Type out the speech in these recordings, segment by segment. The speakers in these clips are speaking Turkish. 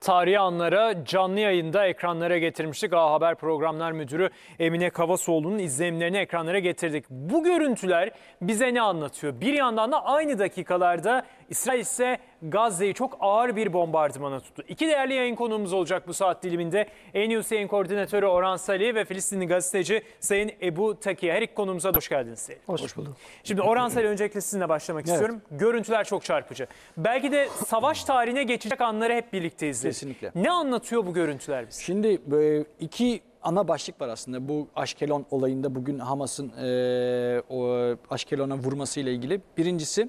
Tarihi anlara canlı yayında ekranlara getirmiştik. A Haber Programlar Müdürü Emine Kavasoğlu'nun izlemlerini ekranlara getirdik. Bu görüntüler bize ne anlatıyor? Bir yandan da aynı dakikalarda İsrail ise Gazze'yi çok ağır bir bombardımana tuttu. İki değerli yayın konuğumuz olacak bu saat diliminde. e yayın koordinatörü Orhan Salih ve Filistinli gazeteci Sayın Ebu Takiye. Her iki konuğumuza hoş geldiniz. Sayın. Hoş bulduk. Şimdi Orhan Salih öncelikle sizinle başlamak evet. istiyorum. Görüntüler çok çarpıcı. Belki de savaş tarihine geçecek anları hep birlikte izledik. Kesinlikle. Ne anlatıyor bu görüntüler bize? Şimdi e, iki ana başlık var aslında. Bu Aşkelon olayında bugün Hamas'ın e, Aşkelon'a vurmasıyla ilgili. Birincisi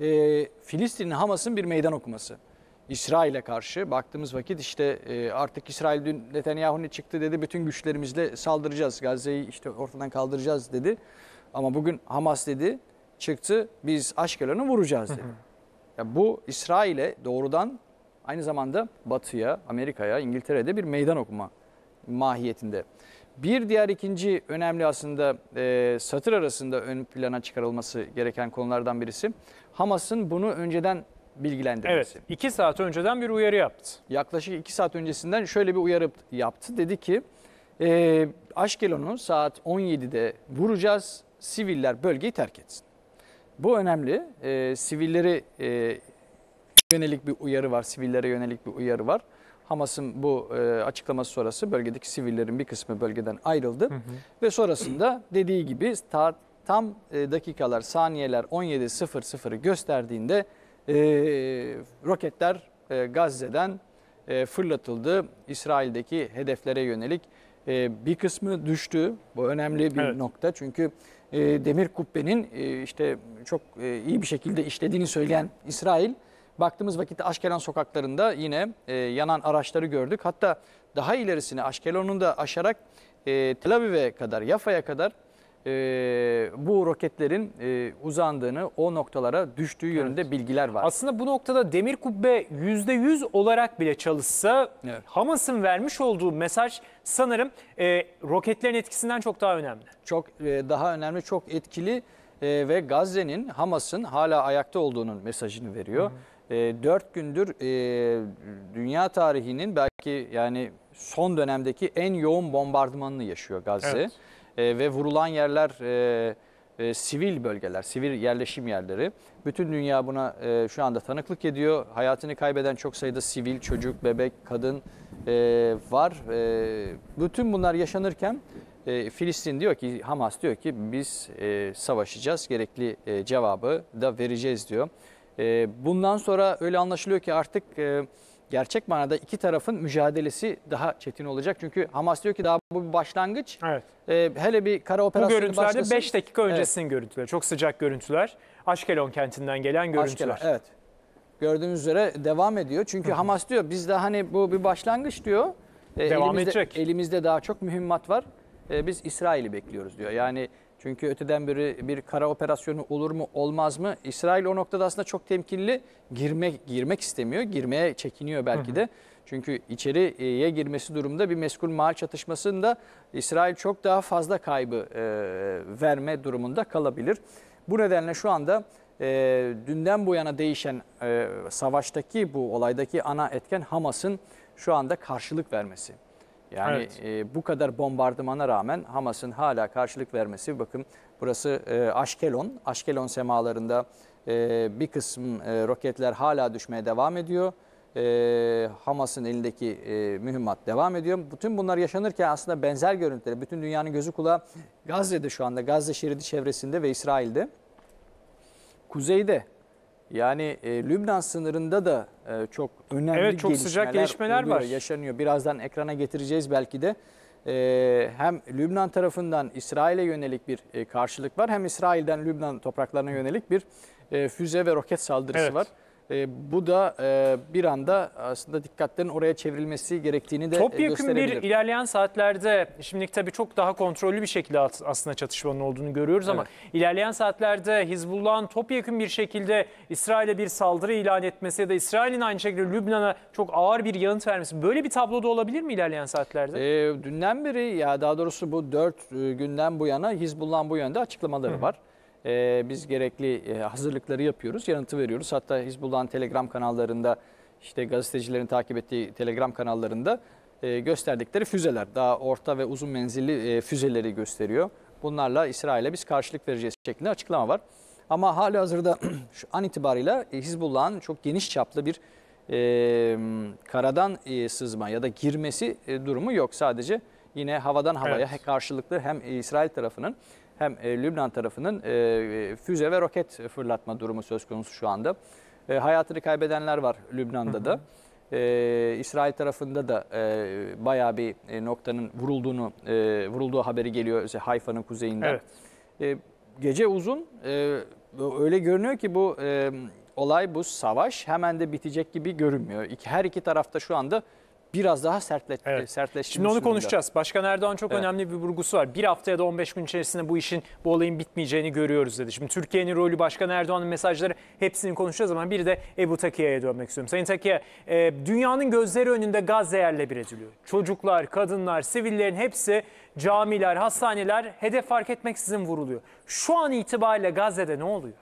e, ee, Filistin'in Hamas'ın bir meydan okuması. İsrail'e karşı baktığımız vakit işte e, artık İsrail dün Netanyahu'nun çıktı dedi bütün güçlerimizle saldıracağız. Gazze'yi işte ortadan kaldıracağız dedi. Ama bugün Hamas dedi çıktı biz Aşkelan'ı vuracağız dedi. Ya bu İsrail'e doğrudan aynı zamanda Batı'ya, Amerika'ya, İngiltere'de bir meydan okuma mahiyetinde. Bir diğer ikinci önemli aslında e, satır arasında ön plana çıkarılması gereken konulardan birisi Hamas'ın bunu önceden bilgilendirmesi. Evet, iki saat önceden bir uyarı yaptı. Yaklaşık iki saat öncesinden şöyle bir uyarı yaptı. Dedi ki e, Aşkelon'u saat 17'de vuracağız, siviller bölgeyi terk etsin. Bu önemli. E, sivilleri e, yönelik bir uyarı var, sivillere yönelik bir uyarı var. Hamas'ın bu e, açıklaması sonrası bölgedeki sivillerin bir kısmı bölgeden ayrıldı. Hı hı. Ve sonrasında dediği gibi ta, tam e, dakikalar, saniyeler 17.00'ı gösterdiğinde e, roketler e, Gazze'den e, fırlatıldı. İsrail'deki hedeflere yönelik e, bir kısmı düştü. Bu önemli bir evet. nokta çünkü e, demir kubbenin e, işte çok e, iyi bir şekilde işlediğini söyleyen İsrail... Baktığımız vakitte Aşkelon sokaklarında yine e, yanan araçları gördük. Hatta daha ilerisini Aşkelon'un da aşarak e, Tel Aviv'e kadar, Yafa'ya kadar e, bu roketlerin e, uzandığını, o noktalara düştüğü yönünde bilgiler var. Aslında bu noktada demir kubbe %100 olarak bile çalışsa evet. Hamas'ın vermiş olduğu mesaj sanırım e, roketlerin etkisinden çok daha önemli. Çok e, daha önemli, çok etkili e, ve Gazze'nin, Hamas'ın hala ayakta olduğunun mesajını veriyor. Hı hı. 4 ee, gündür e, dünya tarihinin belki yani son dönemdeki en yoğun bombardımanını yaşıyor Gazze. Evet. Ee, ve vurulan yerler e, e, sivil bölgeler, sivil yerleşim yerleri. Bütün dünya buna şu anda tanıklık ediyor. Hayatını kaybeden çok sayıda sivil, çocuk, bebek, kadın var. bütün bunlar yaşanırken Filistin diyor ki, Hamas diyor ki biz savaşacağız, gerekli cevabı da vereceğiz diyor. Ee, bundan sonra öyle anlaşılıyor ki artık e, gerçek manada iki tarafın mücadelesi daha çetin olacak. Çünkü Hamas diyor ki daha bu bir başlangıç. Evet. Ee, hele bir kara operasyonu Bu görüntülerde 5 dakika öncesinin evet. görüntüleri. Çok sıcak görüntüler. Aşkelon kentinden gelen görüntüler. Aşkelon, evet. Gördüğünüz üzere devam ediyor. Çünkü Hamas diyor biz de hani bu bir başlangıç diyor. Ee, devam elimizde, edecek. Elimizde daha çok mühimmat var. Biz İsrail'i bekliyoruz diyor. Yani çünkü öteden beri bir kara operasyonu olur mu olmaz mı? İsrail o noktada aslında çok temkinli girmek girmek istemiyor. Girmeye çekiniyor belki de. Hı hı. Çünkü içeriye girmesi durumda bir meskul mal çatışmasında İsrail çok daha fazla kaybı e, verme durumunda kalabilir. Bu nedenle şu anda e, dünden bu yana değişen e, savaştaki bu olaydaki ana etken Hamas'ın şu anda karşılık vermesi. Yani evet. e, bu kadar bombardımana rağmen Hamas'ın hala karşılık vermesi bakın burası e, Aşkelon. Aşkelon semalarında e, bir kısım e, roketler hala düşmeye devam ediyor. E, Hamas'ın elindeki e, mühimmat devam ediyor. Bütün bunlar yaşanırken aslında benzer görüntüleri bütün dünyanın gözü kulağı Gazze'de şu anda Gazze şeridi çevresinde ve İsrail'de. Kuzeyde yani e, Lübnan sınırında da e, çok önemli evet, çok gelişmeler, sıcak gelişmeler oluyor, var. yaşanıyor. Birazdan ekrana getireceğiz belki de. E, hem Lübnan tarafından İsrail'e yönelik bir e, karşılık var hem İsrail'den Lübnan topraklarına yönelik bir e, füze ve roket saldırısı evet. var. E, bu da e, bir anda aslında dikkatlerin oraya çevrilmesi gerektiğini de Top yakın bir ilerleyen saatlerde şimdilik tabii çok daha kontrollü bir şekilde aslında çatışmanın olduğunu görüyoruz ama ilerleyen saatlerde Hizbullah'ın top bir şekilde İsrail'e bir saldırı ilan etmesi ya da İsrail'in aynı şekilde Lübnan'a çok ağır bir yanıt vermesi böyle bir tabloda olabilir mi ilerleyen saatlerde? E, dünden beri ya daha doğrusu bu dört e, günden bu yana Hizbullah'ın bu yönde açıklamaları var e, biz gerekli e, hazırlıkları yapıyoruz, yanıtı veriyoruz. Hatta Hizbullah'ın Telegram kanallarında, işte gazetecilerin takip ettiği Telegram kanallarında e, gösterdikleri füzeler, daha orta ve uzun menzilli e, füzeleri gösteriyor. Bunlarla İsrail'e biz karşılık vereceğiz şeklinde açıklama var. Ama hali hazırda şu an itibariyle e, Hizbullah'ın çok geniş çaplı bir e, karadan e, sızma ya da girmesi e, durumu yok. Sadece yine havadan havaya evet. karşılıklı hem İsrail tarafının hem e, Lübnan tarafının e, e, füze ve roket fırlatma durumu söz konusu şu anda. Hayatını kaybedenler var Lübnan'da da. Ee, İsrail tarafında da e, bayağı bir e, noktanın vurulduğunu e, vurulduğu haberi geliyor işte Hayfa'nın kuzeyinden. Evet. E, gece uzun e, öyle görünüyor ki bu e, olay bu savaş hemen de bitecek gibi görünmüyor. İki, her iki tarafta şu anda biraz daha sertle, evet. E, sertleşmiş. Şimdi onu konuşacağız. Başkan Erdoğan çok evet. önemli bir vurgusu var. Bir hafta ya da 15 gün içerisinde bu işin, bu olayın bitmeyeceğini görüyoruz dedi. Şimdi Türkiye'nin rolü, Başkan Erdoğan'ın mesajları hepsini konuşacağız ama bir de Ebu Takiye'ye dönmek istiyorum. Sayın Takiye, e, dünyanın gözleri önünde Gazze yerle bir ediliyor. Çocuklar, kadınlar, sivillerin hepsi camiler, hastaneler hedef fark etmeksizin vuruluyor. Şu an itibariyle Gazze'de ne oluyor?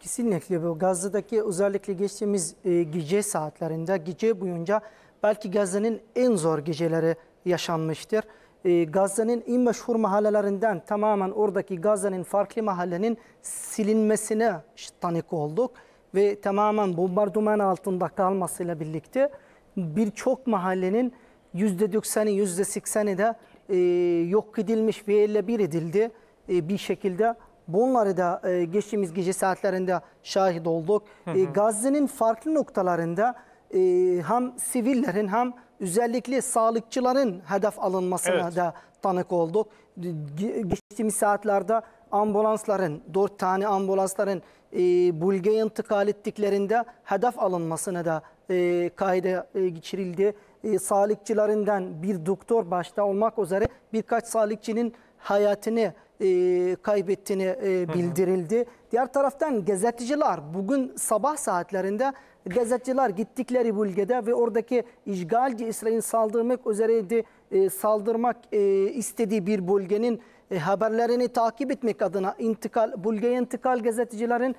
Kesinlikle bu Gazze'deki özellikle geçtiğimiz e, gece saatlerinde gece boyunca belki Gazze'nin en zor geceleri yaşanmıştır. E, Gazze'nin en meşhur mahallelerinden tamamen oradaki Gazze'nin farklı mahallenin silinmesine tanık olduk. Ve tamamen bombardıman altında kalmasıyla birlikte birçok mahallenin %90'ı %80'i de e, yok edilmiş ve elle bir edildi e, bir şekilde. Bunları da e, geçtiğimiz gece saatlerinde şahit olduk. E, Gazze'nin farklı noktalarında e, hem sivillerin hem özellikle sağlıkçıların hedef alınmasına evet. da tanık olduk. Geçtiğimiz saatlerde ambulansların, dört tane ambulansların e, bölgeye intikal ettiklerinde hedef alınmasına da e, kayda e, geçirildi. E, sağlıkçılarından bir doktor başta olmak üzere birkaç sağlıkçının hayatını e, kaybettiğini e, bildirildi. Hı hı. Diğer taraftan gazeteciler bugün sabah saatlerinde gazeteciler gittikleri bölgede ve oradaki işgalci İsrail'in saldırmak üzereydi e, saldırmak istediği bir bölgenin haberlerini takip etmek adına intikal bölgeye intikal gazetecilerin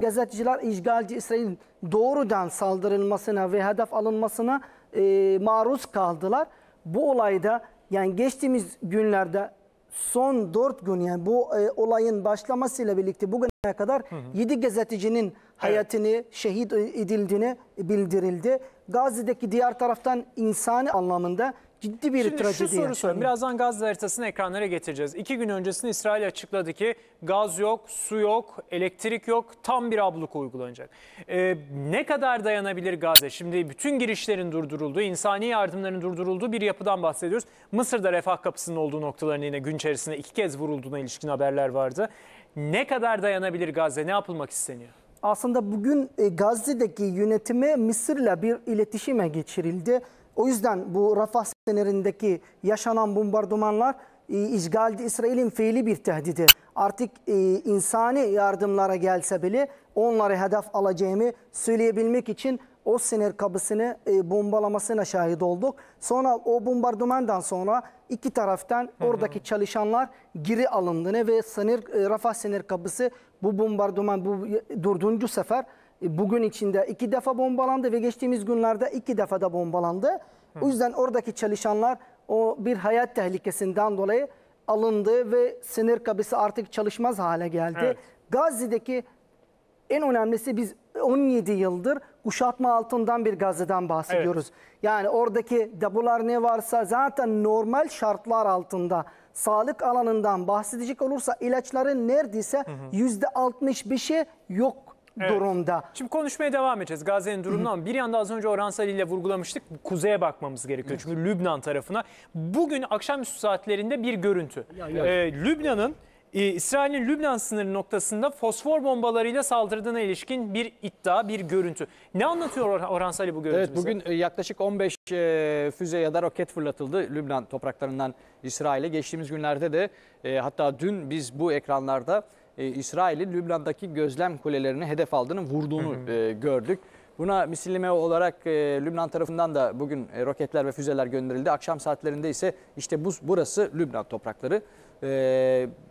gazeteciler işgalci İsrail'in doğrudan saldırılmasına ve hedef alınmasına maruz kaldılar. Bu olayda yani geçtiğimiz günlerde son 4 gün yani bu e, olayın başlamasıyla birlikte bugüne kadar hı hı. 7 gazetecinin hayatını evet. şehit edildiğini bildirildi. Gazze'deki diğer taraftan insani anlamında ciddi bir Şimdi trajedi şu soru yaşanıyor. Birazdan Gazze haritasını ekranlara getireceğiz. İki gün öncesinde İsrail açıkladı ki gaz yok, su yok, elektrik yok. Tam bir abluka uygulanacak. Ee, ne kadar dayanabilir Gazze? Şimdi bütün girişlerin durdurulduğu, insani yardımların durdurulduğu bir yapıdan bahsediyoruz. Mısır'da refah kapısının olduğu noktaların yine gün içerisinde iki kez vurulduğuna ilişkin haberler vardı. Ne kadar dayanabilir Gazze? Ne yapılmak isteniyor? Aslında bugün e, Gazze'deki yönetime Mısır'la bir iletişime geçirildi. O yüzden bu Rafah sınırındaki yaşanan bombardımanlar e, işgalci İsrail'in fiili bir tehdidi. Artık e, insani yardımlara gelse bile onları hedef alacağımı söyleyebilmek için o sinir kabısını e, bombalamasına şahit olduk. Sonra o bombardımandan sonra iki taraftan hı hı. oradaki çalışanlar geri alındığını ve sinir, e, Rafah sinir kabısı bu bombardıman bu e, dördüncü sefer e, bugün içinde iki defa bombalandı ve geçtiğimiz günlerde iki defa da bombalandı. Hı. O yüzden oradaki çalışanlar o bir hayat tehlikesinden dolayı alındı ve sinir kapısı artık çalışmaz hale geldi. Evet. Gazze'deki en önemlisi biz 17 yıldır kuşatma altından bir Gazze'den bahsediyoruz. Evet. Yani oradaki depolar ne varsa zaten normal şartlar altında sağlık alanından bahsedecek olursa ilaçların neredeyse %65'i yok Evet. durumda. Şimdi konuşmaya devam edeceğiz Gazze'nin durumunu bir yanda az önce Orhan Salih ile vurgulamıştık. Kuzeye bakmamız gerekiyor çünkü Lübnan tarafına. Bugün akşamüstü saatlerinde bir görüntü. Ee, Lübnan'ın e, İsrail'in Lübnan sınırı noktasında fosfor bombalarıyla saldırdığına ilişkin bir iddia, bir görüntü. Ne anlatıyor Orhan- Salih bu görüntü Evet bize? bugün e, yaklaşık 15 e, füze ya da roket fırlatıldı Lübnan topraklarından İsrail'e. Geçtiğimiz günlerde de e, hatta dün biz bu ekranlarda e, İsrail'i Lübnan'daki gözlem kulelerini hedef aldığını vurduğunu hı hı. E, gördük. Buna misilleme olarak e, Lübnan tarafından da bugün e, roketler ve füzeler gönderildi. Akşam saatlerinde ise işte bu, burası Lübnan toprakları. E,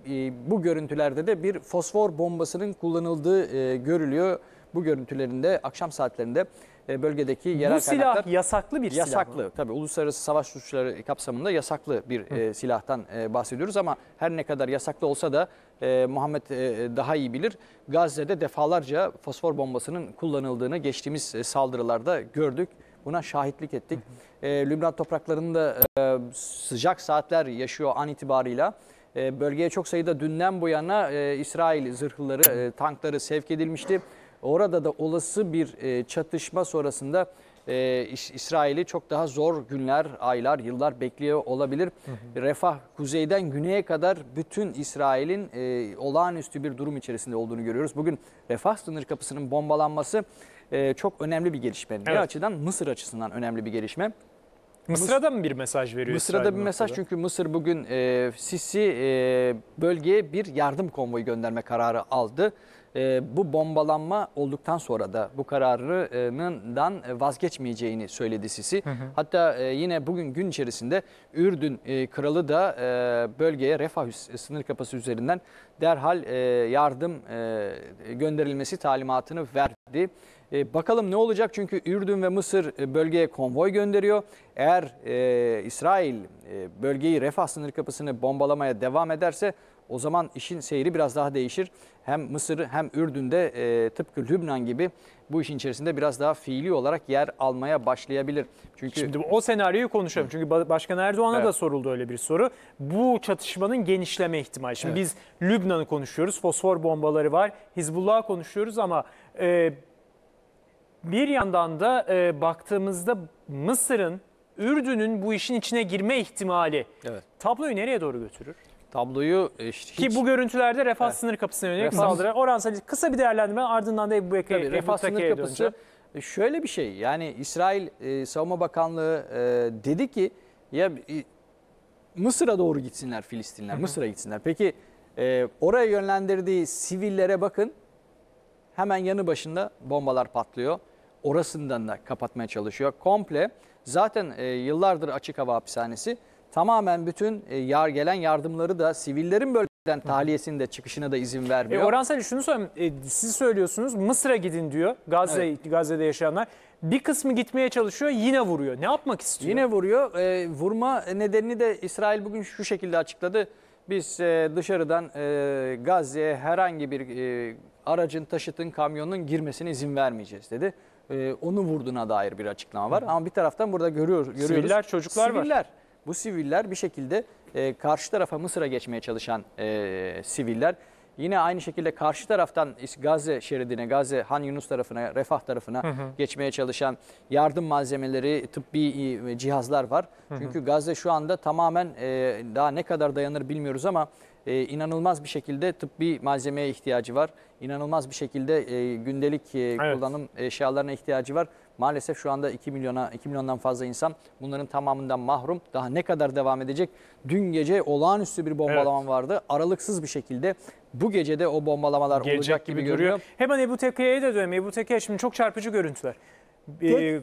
e, bu görüntülerde de bir fosfor bombasının kullanıldığı e, görülüyor. Bu görüntülerinde akşam saatlerinde e, bölgedeki yerel Bu silah kaynaklar, yasaklı bir yasaklı, silah. Yasaklı tabii uluslararası savaş suçları kapsamında yasaklı bir e, silahtan e, bahsediyoruz ama her ne kadar yasaklı olsa da e, Muhammed e, daha iyi bilir. Gazze'de defalarca fosfor bombasının kullanıldığını geçtiğimiz e, saldırılarda gördük. Buna şahitlik ettik. E, Lübnan topraklarında e, sıcak saatler yaşıyor an itibarıyla. E, bölgeye çok sayıda dünden bu yana e, İsrail zırhlıları, e, tankları sevk edilmişti. Orada da olası bir e, çatışma sonrasında e, İsrail'i çok daha zor günler, aylar, yıllar bekliyor olabilir. Refah kuzeyden güneye kadar bütün İsrail'in e, olağanüstü bir durum içerisinde olduğunu görüyoruz. Bugün Refah sınır kapısının bombalanması çok önemli bir gelişme. Evet. Bir açıdan Mısır açısından önemli bir gelişme. Mısır'da mı bir mesaj veriyor? Mısır'da İsrail da bir mesaj çünkü Mısır bugün e, Sisi e, bölgeye bir yardım konvoyu gönderme kararı aldı e, bu bombalanma olduktan sonra da bu kararından e, vazgeçmeyeceğini söyledi Sisi. Hı hı. Hatta e, yine bugün gün içerisinde Ürdün e, kralı da e, bölgeye refah e, sınır kapısı üzerinden derhal e, yardım e, gönderilmesi talimatını verdi. E, bakalım ne olacak çünkü Ürdün ve Mısır e, bölgeye konvoy gönderiyor. Eğer e, İsrail e, bölgeyi refah sınır kapısını bombalamaya devam ederse o zaman işin seyri biraz daha değişir. Hem Mısır hem Ürdün'de e, tıpkı Lübnan gibi bu işin içerisinde biraz daha fiili olarak yer almaya başlayabilir. Çünkü Şimdi o senaryoyu konuşalım. Çünkü Başkan Erdoğan'a evet. da soruldu öyle bir soru. Bu çatışmanın genişleme ihtimali. Şimdi evet. biz Lübnan'ı konuşuyoruz. Fosfor bombaları var. Hizbullah'ı konuşuyoruz ama e, bir yandan da e, baktığımızda Mısır'ın Ürdün'ün bu işin içine girme ihtimali evet. tabloyu nereye doğru götürür? Tabloyu e, işte hiç... Ki bu görüntülerde refah evet. sınır kapısına yönelik refah... saldırı. Oransal kısa bir değerlendirme ardından da Ebu Bekir'e Tabii, refah sınır kapısı dönünce. E, şöyle bir şey. Yani İsrail e, Savunma Bakanlığı e, dedi ki ya e, Mısır'a doğru gitsinler Filistinler, Mısır'a gitsinler. Peki e, oraya yönlendirdiği sivillere bakın hemen yanı başında bombalar patlıyor. Orasından da kapatmaya çalışıyor. Komple Zaten e, yıllardır açık hava hapishanesi. Tamamen bütün e, yar gelen yardımları da sivillerin bölgeden tahliyesinde çıkışına da izin vermiyor. E, Orhan Salih şunu söyleyeyim. E, siz söylüyorsunuz Mısır'a gidin diyor Gazze, evet. Gazze'de yaşayanlar. Bir kısmı gitmeye çalışıyor yine vuruyor. Ne yapmak istiyor? Yine vuruyor. E, vurma nedenini de İsrail bugün şu şekilde açıkladı. Biz e, dışarıdan e, Gazze'ye herhangi bir e, aracın, taşıtın, kamyonun girmesine izin vermeyeceğiz dedi e, onu vurduğuna dair bir açıklama var. Ama bir taraftan burada görüyor, görüyoruz. Siviller çocuklar siviller, var. Bu siviller bir şekilde e, karşı tarafa Mısır'a geçmeye çalışan e, siviller. Yine aynı şekilde karşı taraftan Gazze şeridine, Gazze Han Yunus tarafına, Refah tarafına hı hı. geçmeye çalışan yardım malzemeleri, tıbbi e, cihazlar var. Hı hı. Çünkü Gazze şu anda tamamen e, daha ne kadar dayanır bilmiyoruz ama e, inanılmaz bir şekilde tıbbi malzemeye ihtiyacı var. İnanılmaz bir şekilde e, gündelik e, evet. kullanım eşyalarına ihtiyacı var. Maalesef şu anda 2 milyona 2 milyondan fazla insan bunların tamamından mahrum. Daha ne kadar devam edecek? Dün gece olağanüstü bir bombalama evet. vardı. Aralıksız bir şekilde bu gece de o bombalamalar Gelecek olacak gibi, gibi görünüyor. Hemen Ebu Teke'ye de dönelim. Ebu Teke şimdi çok çarpıcı görüntüler. Ee,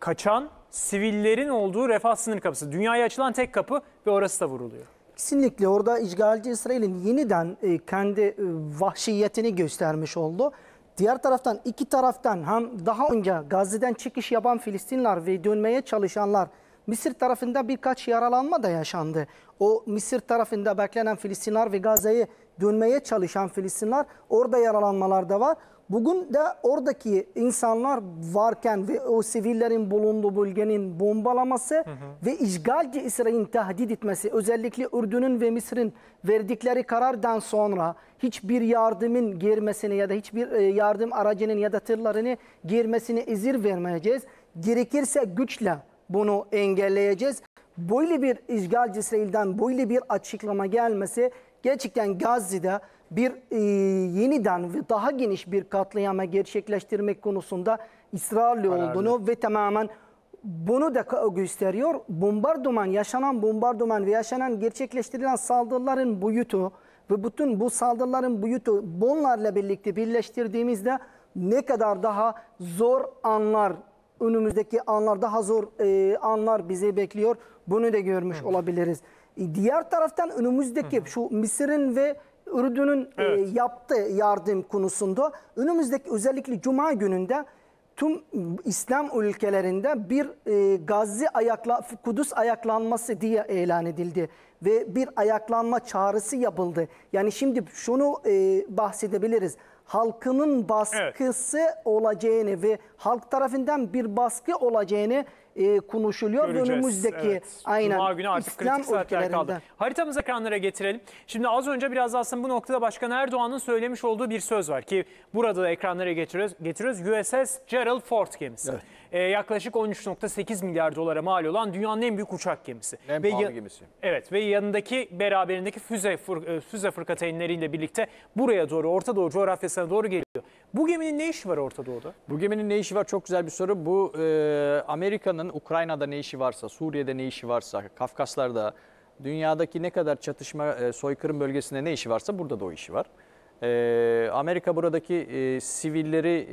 kaçan sivillerin olduğu refah sınır kapısı. Dünyaya açılan tek kapı ve orası da vuruluyor. Kesinlikle orada icgalci İsrail'in yeniden e, kendi e, vahşiyetini göstermiş oldu. Diğer taraftan iki taraftan hem daha önce Gazze'den çıkış yapan Filistinler ve dönmeye çalışanlar Mısır tarafında birkaç yaralanma da yaşandı. O Mısır tarafında beklenen Filistinler ve Gazze'ye dönmeye çalışan Filistinler orada yaralanmalar da var. Bugün de oradaki insanlar varken ve o sivillerin bulunduğu bölgenin bombalaması hı hı. ve işgalci İsrail'in tehdit etmesi özellikle Ürdün'ün ve Mısır'ın verdikleri karardan sonra hiçbir yardımın girmesini ya da hiçbir e, yardım aracının ya da tırlarını girmesini izin vermeyeceğiz. Gerekirse güçle bunu engelleyeceğiz. Böyle bir işgalci İsrail'den böyle bir açıklama gelmesi gerçekten Gazze'de bir e, yeniden ve daha geniş bir katliama gerçekleştirmek konusunda ısrarlı olduğunu ve tamamen bunu da gösteriyor. Bombardıman, yaşanan bombardıman ve yaşanan gerçekleştirilen saldırıların boyutu ve bütün bu saldırıların boyutu bunlarla birlikte birleştirdiğimizde ne kadar daha zor anlar önümüzdeki anlar daha zor e, anlar bizi bekliyor. Bunu da görmüş Hı. olabiliriz. E, diğer taraftan önümüzdeki Hı. şu Mısır'ın ve Ürdün'ün e, evet. e, yaptığı yardım konusunda önümüzdeki özellikle Cuma gününde tüm İslam ülkelerinde bir e, Gazze ayakla Kudüs ayaklanması diye ilan edildi ve bir ayaklanma çağrısı yapıldı. Yani şimdi şunu e, bahsedebiliriz. Halkının baskısı evet. olacağını ve halk tarafından bir baskı olacağını e, konuşuluyor. Göreceğiz. Önümüzdeki evet. aynen Cuma günü artık İslam kritik saatler kaldı. Haritamız ekranlara getirelim. Şimdi az önce biraz aslında bu noktada Başkan Erdoğan'ın söylemiş olduğu bir söz var ki burada da ekranlara getiriyoruz. getiriyoruz. USS Gerald Ford gemisi. Evet. Ee, yaklaşık 13.8 milyar dolara mal olan dünyanın en büyük uçak gemisi. En ve pahalı gemisi. Evet ve yanındaki beraberindeki füze, fır e, füze fırkateynleriyle birlikte buraya doğru Orta Doğu coğrafyasına doğru geliyor. Bu geminin ne işi var Orta Doğu'da? Bu geminin ne işi var çok güzel bir soru. Bu e, Amerika'nın Ukrayna'da ne işi varsa, Suriye'de ne işi varsa, Kafkaslar'da, dünyadaki ne kadar çatışma, e, soykırım bölgesinde ne işi varsa burada da o işi var. E, Amerika buradaki e, sivilleri,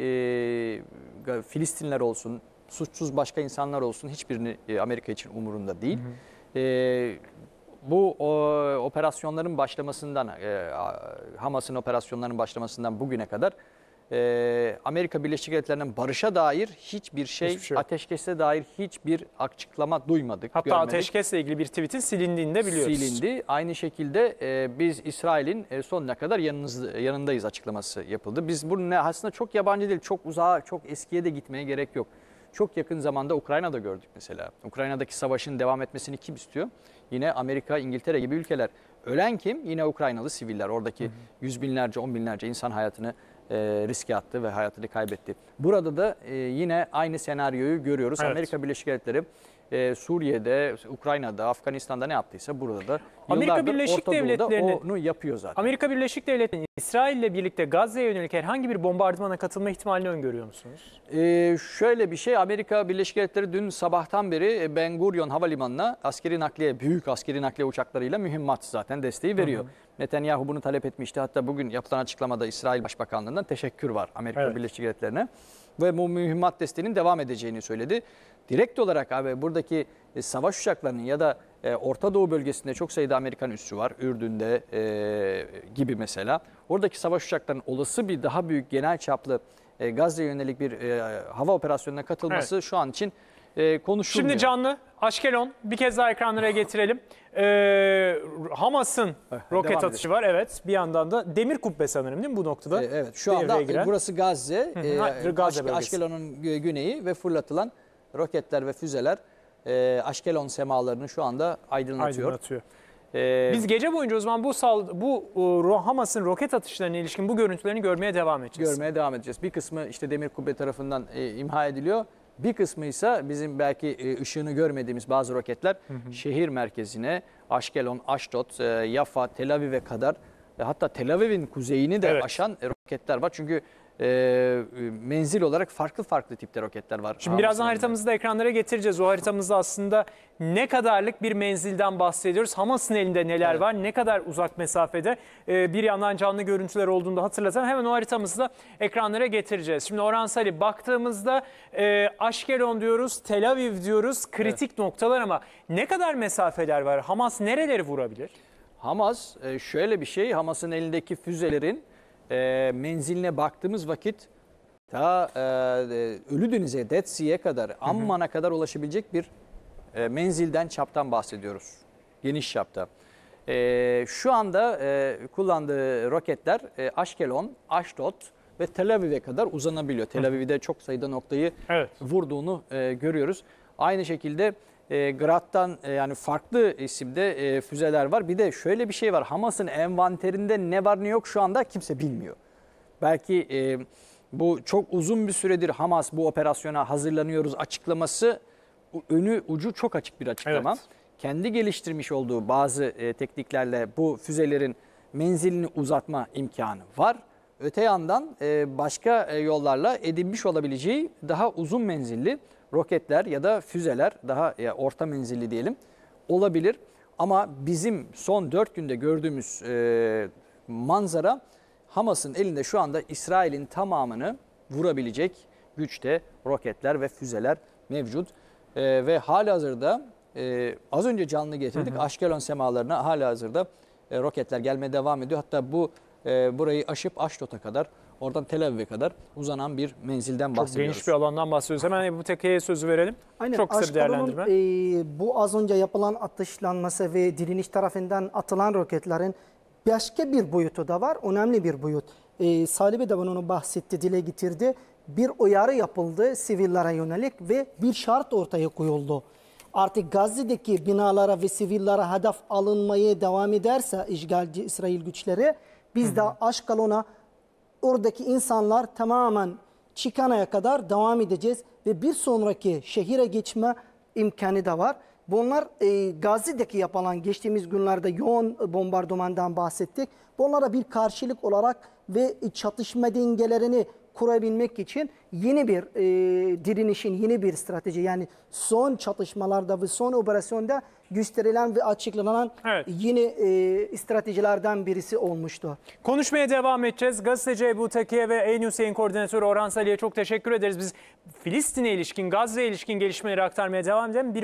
e, Filistinler olsun, suçsuz başka insanlar olsun hiçbirini e, Amerika için umurunda değil. Hı hı. E, bu o, operasyonların başlamasından, e, Hamas'ın operasyonlarının başlamasından bugüne kadar e, Amerika Birleşik Devletleri'nin barışa dair hiçbir şey, hiçbir şey ateşkese dair hiçbir açıklama duymadık. Hatta görmedik. ateşkesle ilgili bir tweetin silindiğini de biliyoruz. Silindi. Aynı şekilde e, biz İsrail'in e, sonuna kadar yanınız, yanındayız açıklaması yapıldı. Biz bunu aslında çok yabancı değil, çok uzağa, çok eskiye de gitmeye gerek yok. Çok yakın zamanda Ukrayna'da gördük mesela. Ukrayna'daki savaşın devam etmesini kim istiyor? Yine Amerika, İngiltere gibi ülkeler. Ölen kim? Yine Ukraynalı siviller. Oradaki hı hı. yüz binlerce, on binlerce insan hayatını e, riske attı ve hayatını kaybetti. Burada da e, yine aynı senaryoyu görüyoruz. Evet. Amerika Birleşik Devletleri e, Suriye'de, Ukrayna'da, Afganistan'da ne yaptıysa burada da Amerika Birleşik Devletleri'nin onu yapıyor zaten. Amerika Birleşik İsrail ile birlikte Gazze'ye yönelik herhangi bir bombardımana katılma ihtimalini öngörüyor musunuz? Ee, şöyle bir şey Amerika Birleşik Devletleri dün sabahtan beri e, Ben Gurion Havalimanı'na askeri nakliye, büyük askeri nakliye uçaklarıyla mühimmat zaten desteği veriyor. Hı hı. Netanyahu bunu talep etmişti. Hatta bugün yapılan açıklamada İsrail Başbakanlığı'ndan teşekkür var Amerika evet. Birleşik Devletleri'ne ve bu mühimmat desteğinin devam edeceğini söyledi. Direkt olarak abi buradaki e, savaş uçaklarının ya da e, Orta Doğu bölgesinde çok sayıda Amerikan üssü var. Ürdün'de e, gibi mesela. Oradaki savaş uçaklarının olası bir daha büyük genel çaplı e, Gazze'ye yönelik bir e, hava operasyonuna katılması evet. şu an için e, konuşulmuyor. Şimdi canlı Aşkelon bir kez daha ekranlara getirelim. Ee, Hamas'ın roket Devam atışı edelim. var evet. Bir yandan da demir kubbe sanırım değil mi bu noktada? Ee, evet şu anda giren. burası Gazze, e, Gazze Aşkelon'un güneyi ve fırlatılan roketler ve füzeler e, Aşkelon semalarını şu anda aydınlatıyor. aydınlatıyor. E, Biz gece boyunca o zaman bu bu Hamas'ın roket atışlarına ilişkin bu görüntülerini görmeye devam edeceğiz. görmeye devam edeceğiz. Bir kısmı işte demir kubbe tarafından e, imha ediliyor. Bir kısmı ise bizim belki e, ışığını görmediğimiz bazı roketler hı hı. şehir merkezine, Aşkelon, Aşdot, e, Yafa, Tel Aviv'e kadar e, hatta Tel Aviv'in kuzeyini de evet. aşan roketler var. Çünkü e, menzil olarak farklı farklı tipte roketler var. Şimdi birazdan haritamızı da ekranlara getireceğiz. O haritamızda aslında ne kadarlık bir menzilden bahsediyoruz? Hamas'ın elinde neler evet. var? Ne kadar uzak mesafede? E, bir yandan canlı görüntüler olduğunda hatırlatan hemen o haritamızı da ekranlara getireceğiz. Şimdi Orhan Sali baktığımızda e, Aşkelon diyoruz, Tel Aviv diyoruz. Kritik evet. noktalar ama ne kadar mesafeler var? Hamas nereleri vurabilir? Hamas e, şöyle bir şey, Hamas'ın elindeki füzelerin e, menziline baktığımız vakit ta e, e Dead Sea'ye kadar, Amman'a kadar ulaşabilecek bir e, menzilden çaptan bahsediyoruz. Geniş çapta. E, şu anda e, kullandığı roketler e, Ashkelon, Ashdod ve Tel Aviv'e kadar uzanabiliyor. Tel Aviv'de çok sayıda noktayı evet. vurduğunu e, görüyoruz. Aynı şekilde e, Grad'dan e, yani farklı isimde e, füzeler var. Bir de şöyle bir şey var. Hamas'ın envanterinde ne var ne yok şu anda kimse bilmiyor. Belki e, bu çok uzun bir süredir Hamas bu operasyona hazırlanıyoruz açıklaması önü ucu çok açık bir açıklama. Evet. Kendi geliştirmiş olduğu bazı e, tekniklerle bu füzelerin menzilini uzatma imkanı var. Öte yandan e, başka e, yollarla edinmiş olabileceği daha uzun menzilli roketler ya da füzeler daha e, orta menzilli diyelim olabilir. Ama bizim son 4 günde gördüğümüz e, manzara Hamas'ın elinde şu anda İsrail'in tamamını vurabilecek güçte roketler ve füzeler mevcut. E, ve hala hazırda e, az önce canlı getirdik. Hı Aşkelon semalarına hala hazırda e, roketler gelmeye devam ediyor. Hatta bu e, burayı aşıp Aşdod'a kadar Oradan Tel Aviv'e kadar uzanan bir menzilden bahsediyoruz. Çok geniş bir alandan bahsediyoruz. Hemen bu Teke'ye sözü verelim. Aynen. Çok kısa bir değerlendirme. E, bu az önce yapılan atışlanması ve diriniş tarafından atılan roketlerin başka bir boyutu da var. Önemli bir boyut. E, Salibi de bunu bahsetti, dile getirdi. Bir uyarı yapıldı sivillere yönelik ve bir şart ortaya koyuldu. Artık Gazze'deki binalara ve sivillere hedef alınmaya devam ederse işgalci İsrail güçleri biz de Aşkalon'a oradaki insanlar tamamen çıkanaya kadar devam edeceğiz ve bir sonraki şehire geçme imkanı da var. Bunlar e, Gazi'deki yapılan geçtiğimiz günlerde yoğun bombardımandan bahsettik. Bunlara bir karşılık olarak ve çatışma dengelerini kurabilmek için yeni bir e, direnişin, yeni bir strateji yani son çatışmalarda ve son operasyonda gösterilen ve açıklanan Evet. yeni e, stratejilerden birisi olmuştu. Konuşmaya devam edeceğiz. Gazeteci Ebu Takiye ve En Hüseyin Koordinatörü Orhan Salih'e çok teşekkür ederiz. Biz Filistin'e ilişkin, Gazze'ye ilişkin gelişmeleri aktarmaya devam edelim. Bir